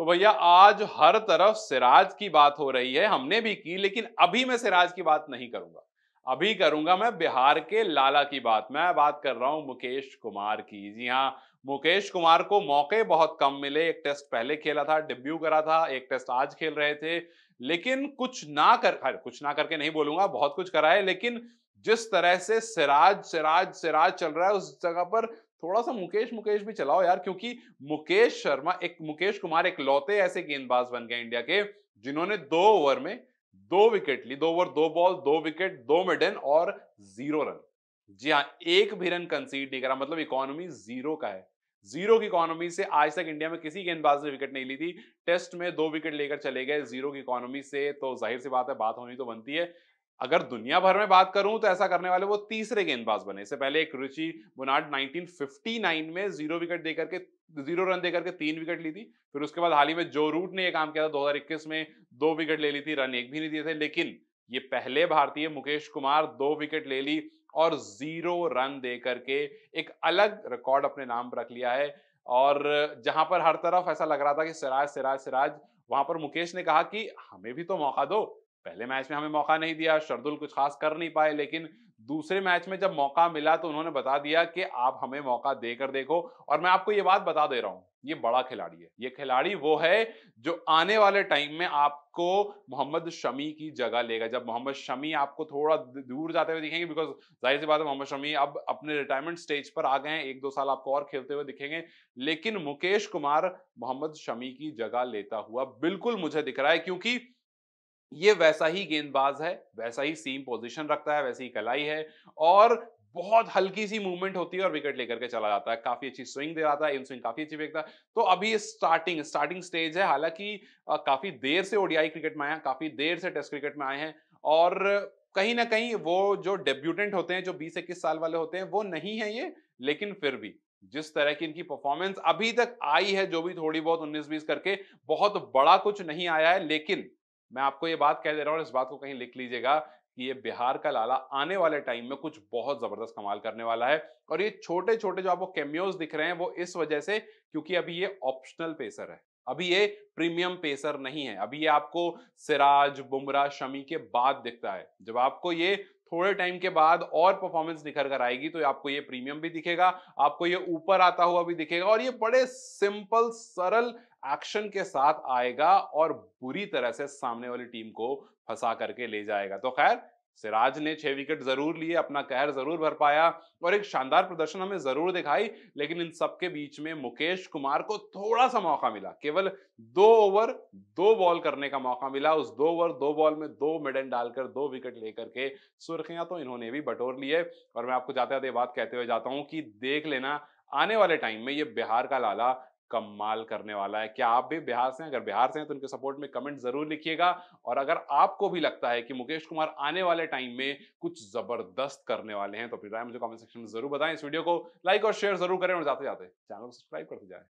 तो भैया आज हर तरफ सिराज की बात हो रही है हमने भी की लेकिन अभी मैं सिराज की बात नहीं करूंगा अभी करूंगा मैं बिहार के लाला की बात मैं बात कर रहा हूं मुकेश कुमार की जी हाँ मुकेश कुमार को मौके बहुत कम मिले एक टेस्ट पहले खेला था डेब्यू करा था एक टेस्ट आज खेल रहे थे लेकिन कुछ ना कर कुछ ना करके नहीं बोलूंगा बहुत कुछ करा है लेकिन जिस तरह से सिराज सिराज सिराज चल रहा है उस जगह पर थोड़ा सा मुकेश मुकेश भी चलाओ यार क्योंकि मुकेश शर्मा एक मुकेश कुमार एक लौते ऐसे गेंदबाज बन गए इंडिया के जिन्होंने दो ओवर में दो विकेट ली दो ओवर दो बॉल दो विकेट दो मिडन और जीरो रन जी हाँ एक भी रन कंसीड नहीं करा मतलब इकोनॉमी जीरो का है जीरो की इकोनॉमी से आज तक इंडिया में किसी गेंदबाज ने विकेट नहीं ली थी टेस्ट में दो विकेट लेकर चले गए जीरो की इकोनॉमी से तो जाहिर सी बात है बात होनी तो बनती है अगर दुनिया भर में बात करूं तो ऐसा करने वाले वो तीसरे गेंदबाज बने इससे पहले एक रुचि बुनाट 1959 में जीरो विकेट देकर के जीरो रन देकर के तीन विकेट ली थी फिर उसके बाद हाल ही में जो रूट ने यह काम किया था 2021 में दो विकेट ले ली थी रन एक भी नहीं दिए थे लेकिन ये पहले भारतीय मुकेश कुमार दो विकेट ले ली और जीरो रन दे करके एक अलग रिकॉर्ड अपने नाम पर रख लिया है और जहां पर हर तरफ ऐसा लग रहा था कि सिराज सिराज सिराज वहां पर मुकेश ने कहा कि हमें भी तो मौका दो पहले मैच में हमें मौका नहीं दिया शर्दुल कुछ खास कर नहीं पाए लेकिन दूसरे मैच में जब मौका मिला तो उन्होंने बता दिया कि आप हमें मौका देकर देखो और मैं आपको ये बात बता दे रहा हूं ये बड़ा खिलाड़ी है ये खिलाड़ी वो है जो आने वाले टाइम में आपको मोहम्मद शमी की जगह लेगा जब मोहम्मद शमी आपको थोड़ा दूर जाते हुए दिखेंगे बिकॉज जाहिर सी बात है मोहम्मद शमी अब अपने रिटायरमेंट स्टेज पर आ गए हैं एक दो साल आपको और खेलते हुए दिखेंगे लेकिन मुकेश कुमार मोहम्मद शमी की जगह लेता हुआ बिल्कुल मुझे दिख रहा है क्योंकि ये वैसा ही गेंदबाज है वैसा ही सेम पोजीशन रखता है वैसी ही कलाई है और बहुत हल्की सी मूवमेंट होती है और विकेट लेकर के चला जाता है काफी अच्छी स्विंग दे जाता है इन स्विंग काफी अच्छी फेंकता है तो अभी स्टार्टिंग स्टार्टिंग स्टेज है हालांकि काफी देर से ओडीआई क्रिकेट में आया काफी देर से टेस्ट क्रिकेट में आए हैं और कहीं ना कहीं वो जो डेब्यूटेंट होते हैं जो बीस इक्कीस साल वाले होते हैं वो नहीं है ये लेकिन फिर भी जिस तरह की इनकी परफॉर्मेंस अभी तक आई है जो भी थोड़ी बहुत उन्नीस बीस करके बहुत बड़ा कुछ नहीं आया है लेकिन मैं आपको ये बात कह दे रहा हूँ इस बात को कहीं लिख लीजिएगा कि ये बिहार का लाला आने वाले टाइम में कुछ बहुत जबरदस्त कमाल करने वाला है और ये छोटे छोटे जो आपको कैमियोज दिख रहे हैं वो इस वजह से क्योंकि अभी ये ऑप्शनल पेसर है अभी ये प्रीमियम पेसर नहीं है अभी ये आपको सिराज बुमराह शमी के बाद दिखता है जब आपको ये थोड़े टाइम के बाद और परफॉर्मेंस निखर कर आएगी तो आपको ये प्रीमियम भी दिखेगा आपको ये ऊपर आता हुआ भी दिखेगा और ये बड़े सिंपल सरल एक्शन के साथ आएगा और बुरी तरह से सामने वाली टीम को फंसा करके ले जाएगा तो खैर सिराज ने छह विकेट जरूर लिए अपना कहर जरूर भर पाया और एक शानदार प्रदर्शन हमें जरूर दिखाई लेकिन इन सबके बीच में मुकेश कुमार को थोड़ा सा मौका मिला केवल दो ओवर दो बॉल करने का मौका मिला उस दो ओवर दो बॉल में दो मिडन डालकर दो विकेट लेकर के सुर्खियां तो इन्होंने भी बटोर लिए और मैं आपको जाते जाते बात कहते हुए जाता हूं कि देख लेना आने वाले टाइम में ये बिहार का लाला कमाल करने वाला है क्या आप भी बिहार से हैं अगर बिहार से हैं तो उनके सपोर्ट में कमेंट जरूर लिखिएगा और अगर आपको भी लगता है कि मुकेश कुमार आने वाले टाइम में कुछ जबरदस्त करने वाले हैं तो फिर मुझे कमेंट सेक्शन में जरूर बताएं इस वीडियो को लाइक और शेयर जरूर करें और जाते जाते चैनल को सब्सक्राइब करते जाए